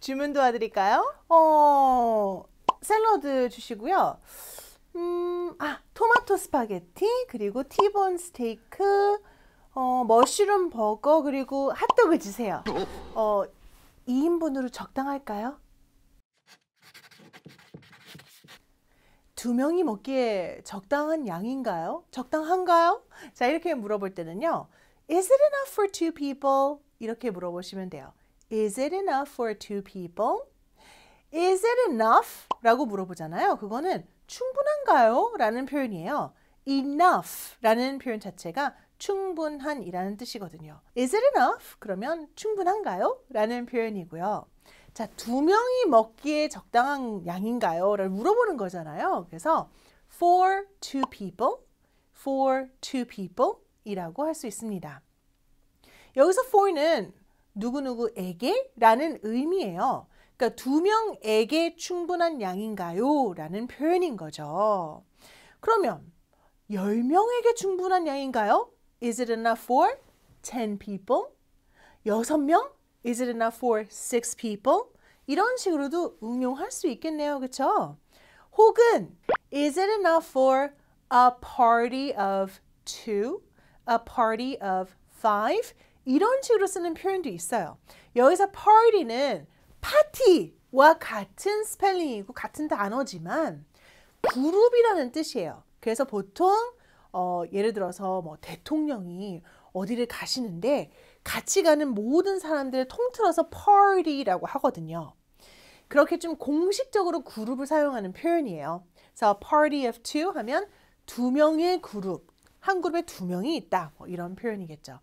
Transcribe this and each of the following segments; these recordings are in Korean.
주문 도와드릴까요? 어, 샐러드 주시고요. 음, 아, 토마토 스파게티, 그리고 티본 스테이크, 어, 머쉬룸 버거, 그리고 핫도그 주세요. 어, 2인분으로 적당할까요? 두 명이 먹기에 적당한 양인가요? 적당한가요? 자, 이렇게 물어볼 때는요. Is it enough for two people? 이렇게 물어보시면 돼요. Is it enough for two people? Is it enough? 라고 물어보잖아요. 그거는 충분한가요? 라는 표현이에요. enough 라는 표현 자체가 충분한 이라는 뜻이거든요. Is it enough? 그러면 충분한가요? 라는 표현이고요. 자, 두 명이 먹기에 적당한 양인가요? 를 물어보는 거잖아요. 그래서 for two people, for two people 이라고 할 수 있습니다. 여기서 for는 누구누구에게 라는 의미예요. 그러니까 두 명에게 충분한 양인가요? 라는 표현인 거죠. 그러면 1명에게 충분한 양인가요? Is it enough for 10 people? 6명? Is it enough for 6 people? 이런 식으로도 응용할 수 있겠네요. 그렇죠? 혹은 Is it enough for a party of 2? A party of 5? 이런 식으로 쓰는 표현도 있어요. 여기서 party는 파티와 같은 스펠링이고 같은 단어지만 그룹이라는 뜻이에요. 그래서 보통 어, 예를 들어서 뭐 대통령이 어디를 가시는데 같이 가는 모든 사람들을 통틀어서 party라고 하거든요. 그렇게 좀 공식적으로 그룹을 사용하는 표현이에요. 그래서 party of two 하면 두 명의 그룹, 한 그룹에 두 명이 있다. 뭐 이런 표현이겠죠.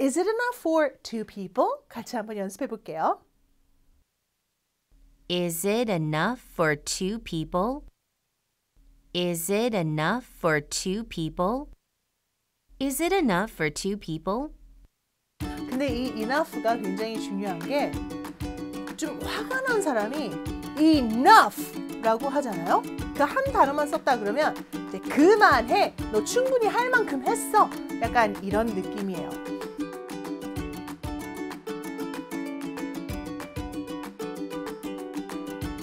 Is it enough for two people? 같이 한번 연습해 볼게요. Is it enough for two people? Is it enough for two people? Is it enough for two people? 근데 이 enough가 굉장히 중요한 게 좀 화가 난 사람이 enough라고 하잖아요. 그한 단어만 썼다 그러면 이제 그만해. 너 충분히 할 만큼 했어. 약간 이런 느낌이에요.